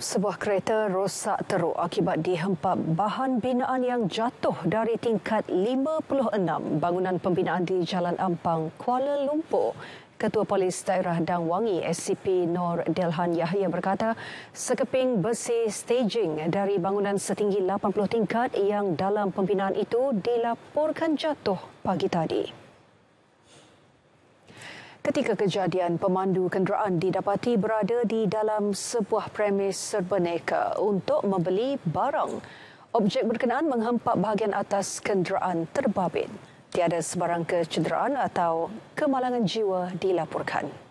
Sebuah kereta rosak teruk akibat dihempap bahan binaan yang jatuh dari tingkat 56 bangunan pembinaan di Jalan Ampang, Kuala Lumpur. Ketua Polis Daerah Dang Wangi, SCP Nor Delhan Yahya berkata, sekeping besi staging dari bangunan setinggi 80 tingkat yang dalam pembinaan itu dilaporkan jatuh pagi tadi. Ketika kejadian, pemandu kenderaan didapati berada di dalam sebuah premis serbaneka untuk membeli barang. Objek berkenaan menghempap bahagian atas kenderaan terbabit. Tiada sebarang kecederaan atau kemalangan jiwa dilaporkan.